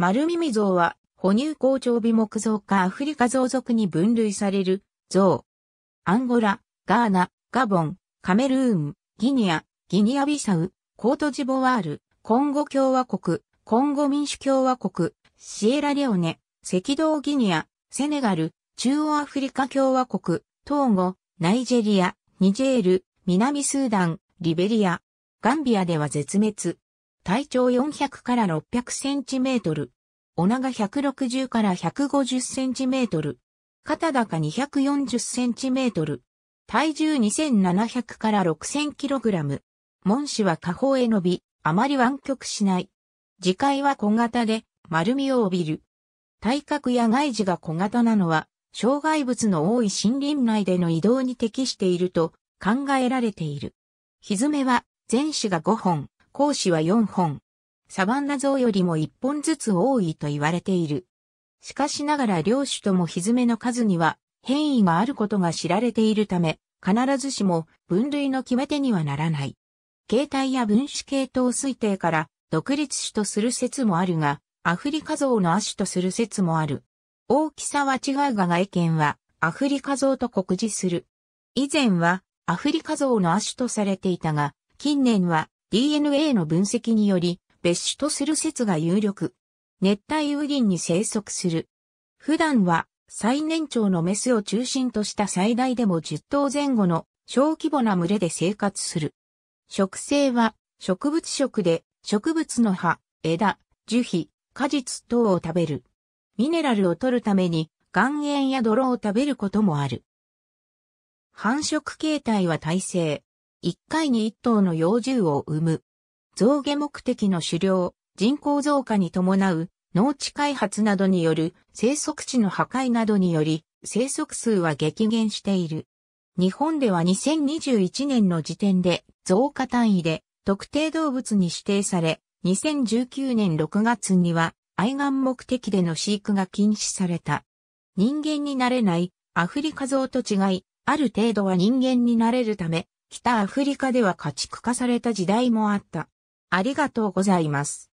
丸耳像は、哺乳好調美ゾ像かアフリカ像族に分類される像。アンゴラ、ガーナ、ガボン、カメルーン、ギニア、ギニアビサウ、コートジボワール、コンゴ共和国、コンゴ民主共和国、シエラレオネ、赤道ギニア、セネガル、中央アフリカ共和国、トーゴ、ナイジェリア、ニジェール、南スーダン、リベリア、ガンビアでは絶滅。体長400から600センチメートル。お長160から150センチメートル。肩高240センチメートル。体重2700から6000キログラム。門歯は下方へ伸び、あまり湾曲しない。磁界は小型で、丸みを帯びる。体格や外耳が小型なのは、障害物の多い森林内での移動に適していると考えられている。ひめは、前歯が5本、講師は4本。サバンナ像よりも1本ずつ多いと言われている。しかしながら両種ともひずめの数には変異があることが知られているため、必ずしも分類の決め手にはならない。形態や分子系統推定から独立種とする説もあるが、アフリカ像の亜種とする説もある。大きさは違うが外見はアフリカ像と酷似する。以前はアフリカ像の亜種とされていたが、近年は DNA の分析により別種とする説が有力。熱帯雨林に生息する。普段は最年長のメスを中心とした最大でも10頭前後の小規模な群れで生活する。植生は植物食で植物の葉、枝、樹皮、果実等を食べる。ミネラルを取るために岩塩や泥を食べることもある。繁殖形態は耐性。1回に1頭の幼獣を産む。増下目的の狩猟、人口増加に伴う農地開発などによる生息地の破壊などにより生息数は激減している。日本では2021年の時点で増加単位で特定動物に指定され、2019年6月には愛玩目的での飼育が禁止された。人間になれないアフリカゾウと違い、ある程度は人間になれるため、北アフリカでは家畜化された時代もあった。ありがとうございます。